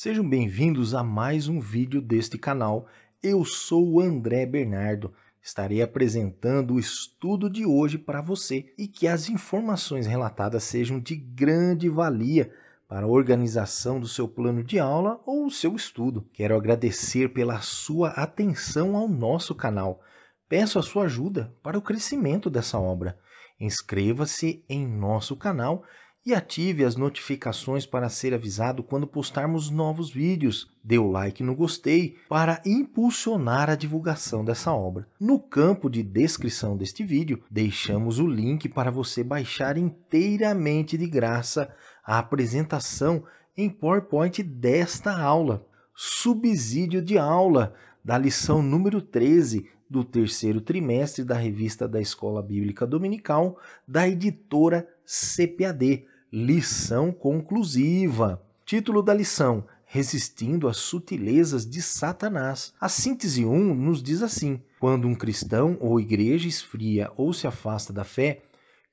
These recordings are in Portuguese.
Sejam bem-vindos a mais um vídeo deste canal. Eu sou o André Bernardo. Estarei apresentando o estudo de hoje para você e que as informações relatadas sejam de grande valia para a organização do seu plano de aula ou seu estudo. Quero agradecer pela sua atenção ao nosso canal. Peço a sua ajuda para o crescimento dessa obra. Inscreva-se em nosso canal e ative as notificações para ser avisado quando postarmos novos vídeos. Dê o like no gostei para impulsionar a divulgação dessa obra. No campo de descrição deste vídeo, deixamos o link para você baixar inteiramente de graça a apresentação em PowerPoint desta aula. Subsídio de aula da lição número 13 do terceiro trimestre da revista da Escola Bíblica Dominical da editora CPAD. Lição conclusiva. Título da lição: Resistindo às sutilezas de Satanás. A síntese 1 nos diz assim: Quando um cristão ou igreja esfria ou se afasta da fé,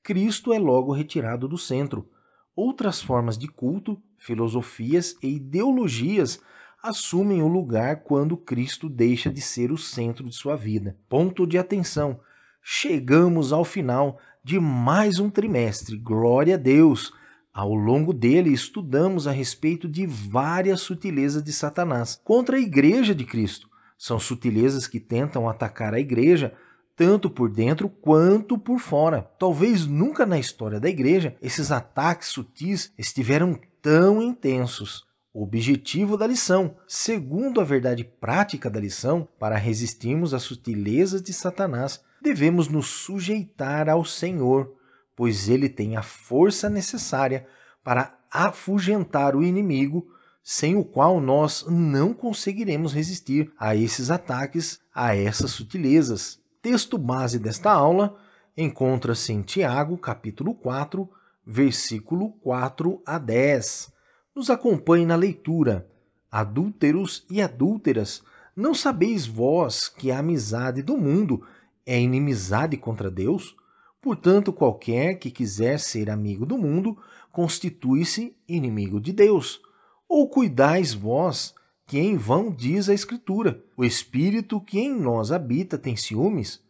Cristo é logo retirado do centro. Outras formas de culto, filosofias e ideologias assumem o lugar quando Cristo deixa de ser o centro de sua vida. Ponto de atenção: chegamos ao final de mais um trimestre. Glória a Deus! Ao longo dele, estudamos a respeito de várias sutilezas de Satanás contra a Igreja de Cristo. São sutilezas que tentam atacar a Igreja tanto por dentro quanto por fora. Talvez nunca na história da Igreja esses ataques sutis estiveram tão intensos. O objetivo da lição, segundo a verdade prática da lição, para resistirmos às sutilezas de Satanás, devemos nos sujeitar ao Senhor pois ele tem a força necessária para afugentar o inimigo, sem o qual nós não conseguiremos resistir a esses ataques, a essas sutilezas. Texto base desta aula encontra-se em Tiago, capítulo 4, versículo 4 a 10. Nos acompanhe na leitura. Adúlteros e adúlteras, não sabeis vós que a amizade do mundo é inimizade contra Deus? Portanto, qualquer que quiser ser amigo do mundo constitui-se inimigo de Deus. Ou cuidais vós, que em vão diz a Escritura: o Espírito que em nós habita tem ciúmes?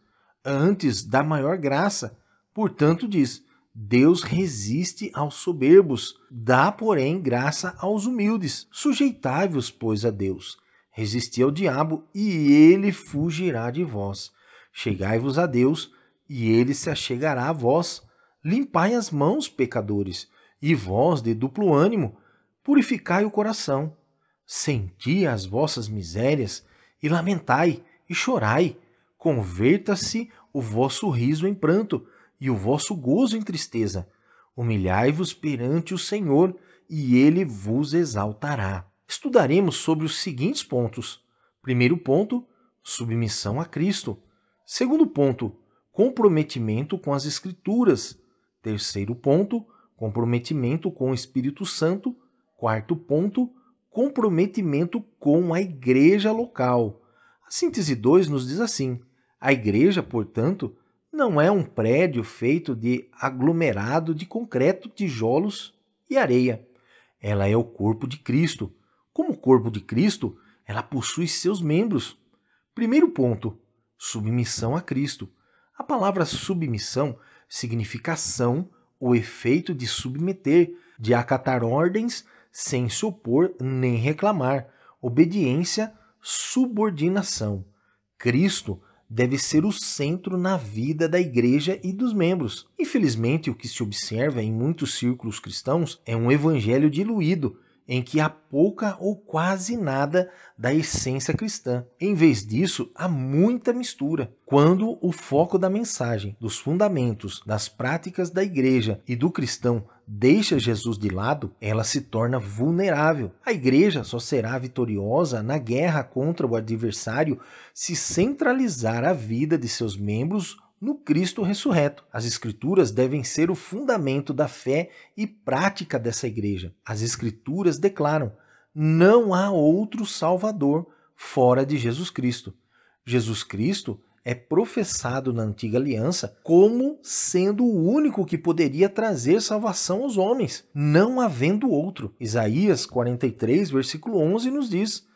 Antes da maior graça. Portanto, diz: Deus resiste aos soberbos, dá, porém, graça aos humildes. Sujeitai-vos, pois, a Deus. Resisti ao diabo, e ele fugirá de vós. Chegai-vos a Deus e ele se achegará a vós. Limpai as mãos, pecadores, e vós, de duplo ânimo, purificai o coração. Senti as vossas misérias, e lamentai, e chorai. Converta-se o vosso riso em pranto, e o vosso gozo em tristeza. Humilhai-vos perante o Senhor, e ele vos exaltará. Estudaremos sobre os seguintes pontos. Primeiro ponto, submissão a Cristo. Segundo ponto, comprometimento com as Escrituras. Terceiro ponto, comprometimento com o Espírito Santo. Quarto ponto, comprometimento com a igreja local. A síntese 2 nos diz assim: a igreja, portanto, não é um prédio feito de aglomerado de concreto, tijolos e areia. Ela é o corpo de Cristo. Como corpo de Cristo, ela possui seus membros. Primeiro ponto: submissão a Cristo. A palavra submissão significa ação ou efeito de submeter, de acatar ordens sem se opor nem reclamar, obediência, subordinação. Cristo deve ser o centro na vida da igreja e dos membros. Infelizmente, o que se observa em muitos círculos cristãos é um evangelho diluído, em que há pouca ou quase nada da essência cristã. Em vez disso, há muita mistura. Quando o foco da mensagem, dos fundamentos, das práticas da igreja e do cristão deixa Jesus de lado, ela se torna vulnerável. A igreja só será vitoriosa na guerra contra o adversário se centralizar a vida de seus membros no Cristo ressurreto. As Escrituras devem ser o fundamento da fé e prática dessa igreja. As Escrituras declaram: não há outro Salvador fora de Jesus Cristo. Jesus Cristo é professado na antiga aliança como sendo o único que poderia trazer salvação aos homens, não havendo outro. Isaías 43, versículo 11 nos diz: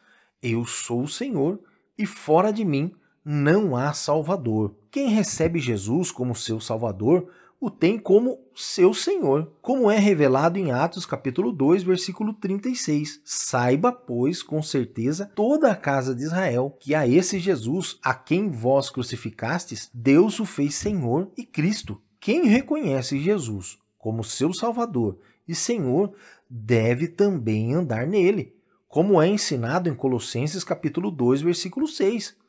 Eu sou o Senhor e fora de mim não há Salvador. Quem recebe Jesus como seu Salvador o tem como seu Senhor, como é revelado em Atos capítulo 2, versículo 36. Saiba, pois, com certeza, toda a casa de Israel, que a esse Jesus, a quem vós crucificastes, Deus o fez Senhor e Cristo. Quem reconhece Jesus como seu Salvador e Senhor, deve também andar nele, como é ensinado em Colossenses capítulo 2, versículo 6.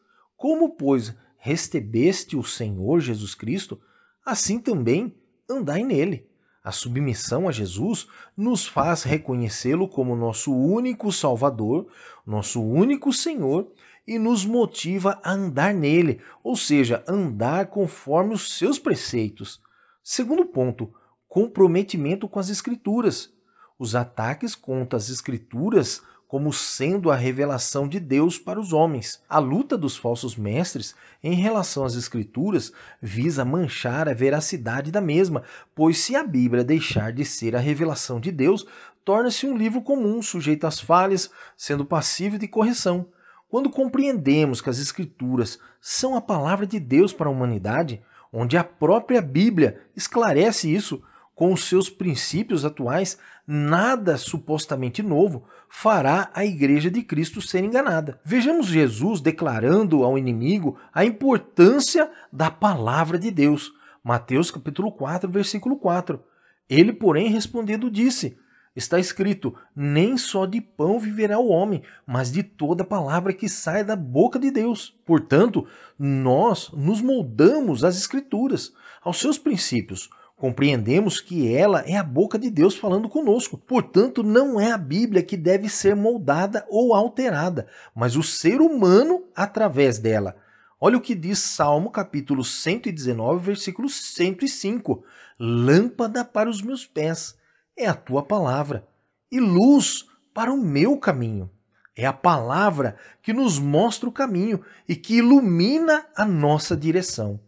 Como, pois, recebeste o Senhor Jesus Cristo, assim também andai nele. A submissão a Jesus nos faz reconhecê-lo como nosso único Salvador, nosso único Senhor, e nos motiva a andar nele, ou seja, andar conforme os seus preceitos. Segundo ponto, comprometimento com as Escrituras. Os ataques contra as Escrituras como sendo a revelação de Deus para os homens. A luta dos falsos mestres em relação às Escrituras visa manchar a veracidade da mesma, pois se a Bíblia deixar de ser a revelação de Deus, torna-se um livro comum, sujeito às falhas, sendo passível de correção. Quando compreendemos que as Escrituras são a palavra de Deus para a humanidade, onde a própria Bíblia esclarece isso, com os seus princípios atuais, nada supostamente novo fará a Igreja de Cristo ser enganada. Vejamos Jesus declarando ao inimigo a importância da palavra de Deus. Mateus capítulo 4, versículo 4. Ele, porém, respondendo, disse: Está escrito: Nem só de pão viverá o homem, mas de toda palavra que sai da boca de Deus. Portanto, nós nos moldamos às Escrituras, aos seus princípios Compreendemos que ela é a boca de Deus falando conosco. Portanto, não é a Bíblia que deve ser moldada ou alterada, mas o ser humano através dela. Olha o que diz Salmo capítulo 119, versículo 105: Lâmpada para os meus pés é a tua palavra, e luz para o meu caminho. É a palavra que nos mostra o caminho e que ilumina a nossa direção.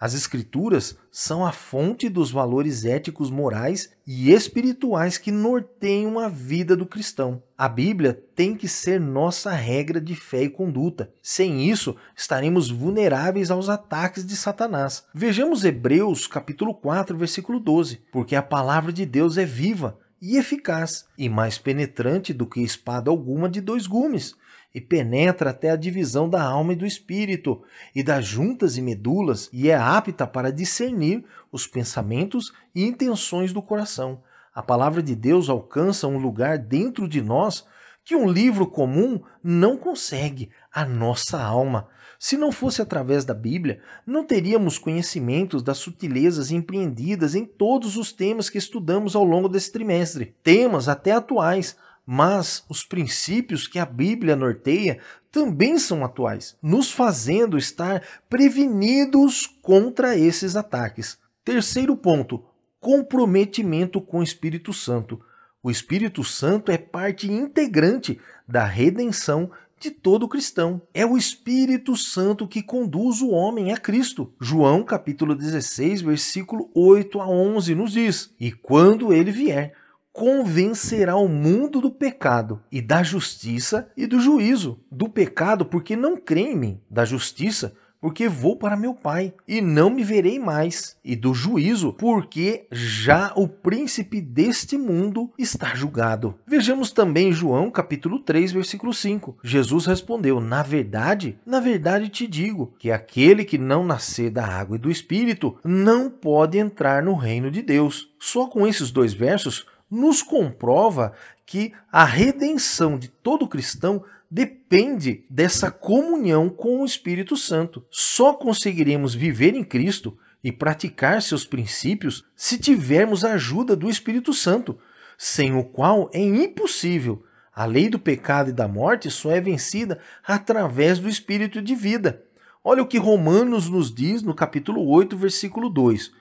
As Escrituras são a fonte dos valores éticos, morais e espirituais que norteiam a vida do cristão. A Bíblia tem que ser nossa regra de fé e conduta. Sem isso, estaremos vulneráveis aos ataques de Satanás. Vejamos Hebreus capítulo 4, versículo 12, porque a palavra de Deus é viva e eficaz, e mais penetrante do que espada alguma de dois gumes, e penetra até a divisão da alma e do espírito, e das juntas e medulas, e é apta para discernir os pensamentos e intenções do coração. A palavra de Deus alcança um lugar dentro de nós que um livro comum não consegue, a nossa alma. Se não fosse através da Bíblia, não teríamos conhecimentos das sutilezas empreendidas em todos os temas que estudamos ao longo desse trimestre, temas até atuais, mas os princípios que a Bíblia norteia também são atuais, nos fazendo estar prevenidos contra esses ataques. Terceiro ponto: comprometimento com o Espírito Santo. O Espírito Santo é parte integrante da redenção de todo cristão. É o Espírito Santo que conduz o homem a Cristo. João capítulo 16, versículo 8 a 11 nos diz: "E quando ele vier, convencerá o mundo do pecado e da justiça e do juízo. Do pecado, porque não creem em mim, da justiça, porque vou para meu Pai e não me verei mais, e do juízo, porque já o príncipe deste mundo está julgado. Vejamos também João capítulo 3, versículo 5. Jesus respondeu: Na verdade, na verdade te digo que aquele que não nascer da água e do espírito não pode entrar no reino de Deus. Só com esses dois versos nos comprova que a redenção de todo cristão depende dessa comunhão com o Espírito Santo. Só conseguiremos viver em Cristo e praticar seus princípios se tivermos a ajuda do Espírito Santo, sem o qual é impossível. A lei do pecado e da morte só é vencida através do Espírito de vida. Olha o que Romanos nos diz no capítulo 8, versículo 2.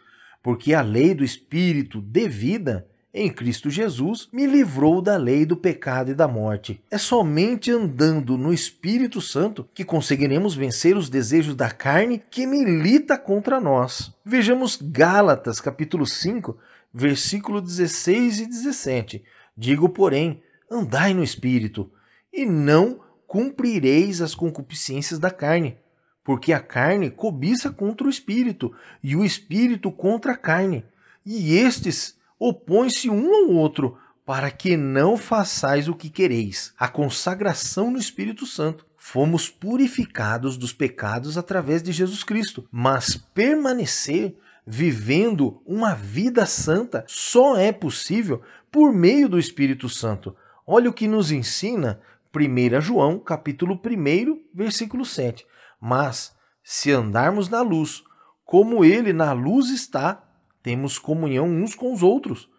Porque a lei do Espírito de vida em Cristo Jesus, me livrou da lei do pecado e da morte. É somente andando no Espírito Santo que conseguiremos vencer os desejos da carne que milita contra nós. Vejamos Gálatas capítulo 5, versículo 16 e 17. Digo, porém, andai no espírito, e não cumprireis as concupiscências da carne, porque a carne cobiça contra o espírito, e o espírito contra a carne, e estes opõe-se um ao outro, para que não façais o que quereis. A consagração no Espírito Santo. Fomos purificados dos pecados através de Jesus Cristo, mas permanecer vivendo uma vida santa só é possível por meio do Espírito Santo. Olha o que nos ensina 1 João, capítulo 1, versículo 7. Mas se andarmos na luz, como ele na luz está, temos comunhão uns com os outros.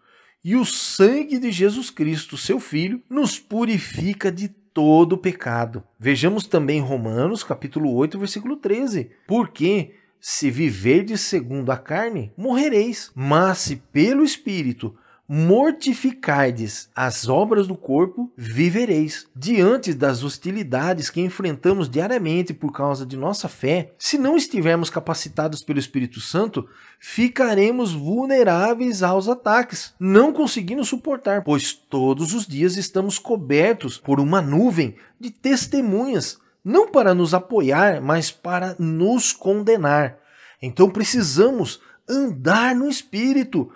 E o sangue de Jesus Cristo, seu Filho, nos purifica de todo pecado. Vejamos também Romanos, capítulo 8, versículo 13. Porque se viverdes segundo a carne, morrereis, mas se pelo Espírito mortificardes as obras do corpo, vivereis. Diante das hostilidades que enfrentamos diariamente por causa de nossa fé, se não estivermos capacitados pelo Espírito Santo, ficaremos vulneráveis aos ataques, não conseguindo suportar, pois todos os dias estamos cobertos por uma nuvem de testemunhas, não para nos apoiar, mas para nos condenar. Então precisamos andar no Espírito,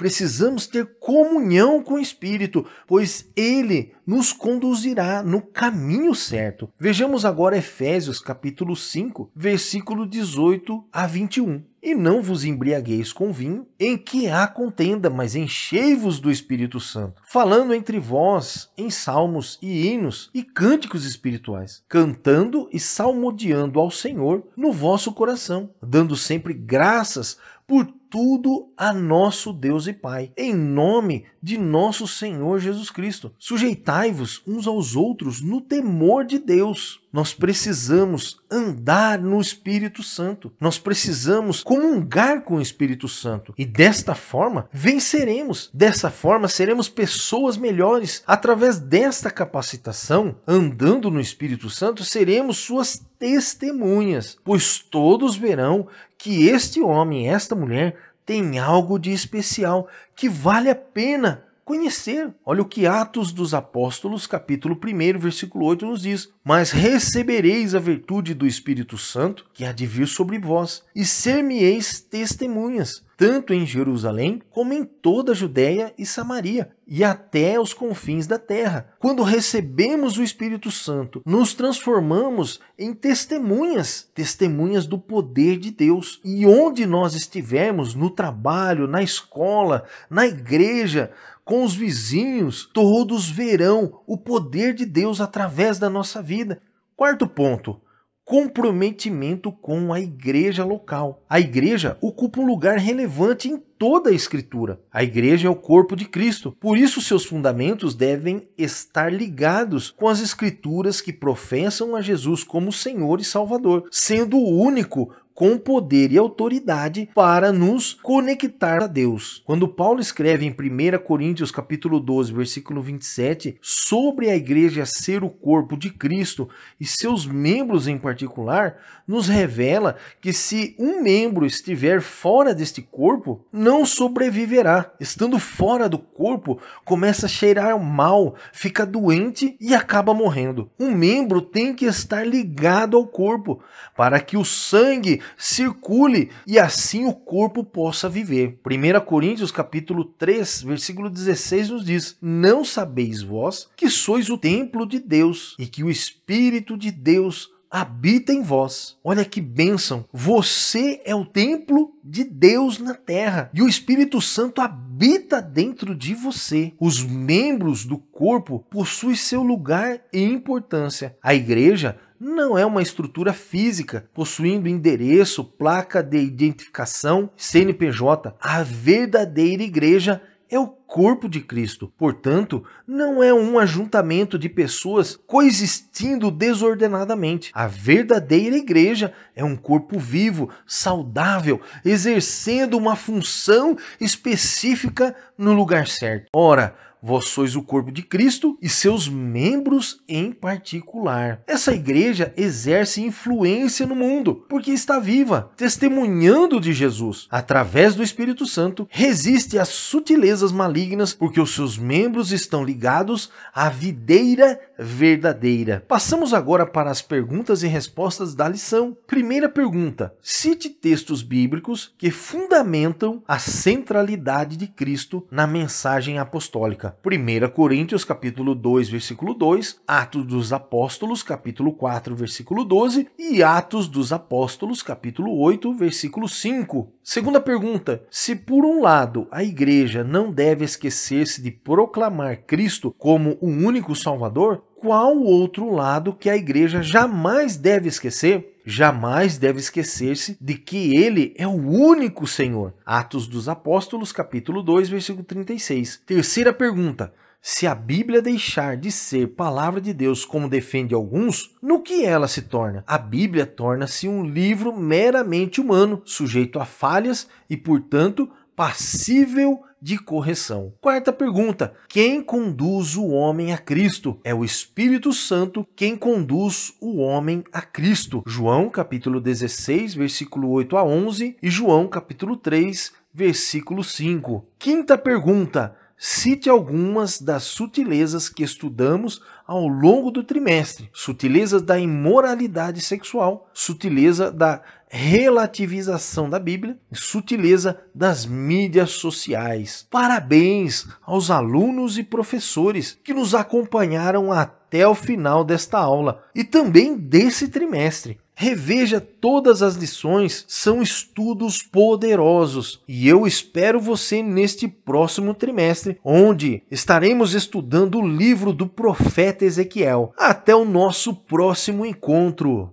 Precisamos ter comunhão com o Espírito, pois ele nos conduzirá no caminho certo. Vejamos agora Efésios capítulo 5, versículo 18 a 21. E não vos embriagueis com vinho, em que há contenda, mas enchei-vos do Espírito Santo, falando entre vós em salmos e hinos e cânticos espirituais, cantando e salmodiando ao Senhor no vosso coração, dando sempre graças por tudo a nosso Deus e Pai, em nome de nosso Senhor Jesus Cristo. Sujeitai-vos uns aos outros no temor de Deus. Nós precisamos andar no Espírito Santo. Nós precisamos comungar com o Espírito Santo. E desta forma, venceremos. Dessa forma, seremos pessoas melhores. Através desta capacitação, andando no Espírito Santo, seremos suas testemunhas, pois todos verão que este homem, esta mulher, tem algo de especial que vale a pena conhecer. Olha o que Atos dos Apóstolos, capítulo 1, versículo 8 nos diz: "Mas recebereis a virtude do Espírito Santo, que há de vir sobre vós, e ser-me-eis testemunhas, tanto em Jerusalém como em toda a Judéia e Samaria, e até os confins da terra. Quando recebemos o Espírito Santo, nos transformamos em testemunhas, testemunhas do poder de Deus. E onde nós estivermos, no trabalho, na escola, na igreja, com os vizinhos, todos verão o poder de Deus através da nossa vida. Quarto ponto, comprometimento com a igreja local. A igreja ocupa um lugar relevante em toda a Escritura. A igreja é o corpo de Cristo, por isso seus fundamentos devem estar ligados com as Escrituras que professam a Jesus como Senhor e Salvador, sendo o único com poder e autoridade para nos conectar a Deus. Quando Paulo escreve em 1 Coríntios capítulo 12, versículo 27, sobre a igreja ser o corpo de Cristo e seus membros em particular, nos revela que se um membro estiver fora deste corpo, não sobreviverá. Estando fora do corpo, começa a cheirar mal, fica doente e acaba morrendo. Um membro tem que estar ligado ao corpo para que o sangue circule e assim o corpo possa viver. 1 Coríntios capítulo 3, versículo 16 nos diz: Não sabeis vós que sois o templo de Deus e que o Espírito de Deus habita em vós. Olha que bênção! Você é o templo de Deus na terra e o Espírito Santo habita dentro de você. Os membros do corpo possuem seu lugar e importância. A igreja não é uma estrutura física, possuindo endereço, placa de identificação, CNPJ. A verdadeira igreja é o corpo de Cristo. Portanto, não é um ajuntamento de pessoas coexistindo desordenadamente. A verdadeira igreja é um corpo vivo, saudável, exercendo uma função específica no lugar certo. Ora, vós sois o corpo de Cristo e seus membros em particular. Essa igreja exerce influência no mundo porque está viva, testemunhando de Jesus através do Espírito Santo, resiste às sutilezas malignas porque os seus membros estão ligados à videira verdadeira. Passamos agora para as perguntas e respostas da lição. Primeira pergunta: cite textos bíblicos que fundamentam a centralidade de Cristo na mensagem apostólica. 1 Coríntios capítulo 2, versículo 2, Atos dos Apóstolos capítulo 4, versículo 12 e Atos dos Apóstolos capítulo 8, versículo 5. Segunda pergunta: se por um lado a igreja não deve esquecer-se de proclamar Cristo como o único Salvador, qual outro lado que a igreja jamais deve esquecer? jamais deve esquecer-se de que ele é o único Senhor. Atos dos Apóstolos, capítulo 2, versículo 36. Terceira pergunta: se a Bíblia deixar de ser palavra de Deus, como defende alguns, no que ela se torna? A Bíblia torna-se um livro meramente humano, sujeito a falhas e, portanto, passível de correção. Quarta pergunta: quem conduz o homem a Cristo? É o Espírito Santo quem conduz o homem a Cristo. João capítulo 16, versículo 8 a 11 e João capítulo 3, versículo 5. Quinta pergunta: Cite algumas das sutilezas que estudamos ao longo do trimestre: sutilezas da imoralidade sexual, sutileza da relativização da Bíblia e sutileza das mídias sociais. Parabéns aos alunos e professores que nos acompanharam até o final desta aula e também desse trimestre. Reveja todas as lições, são estudos poderosos e eu espero você neste próximo trimestre, onde estaremos estudando o livro do profeta Ezequiel. Até o nosso próximo encontro!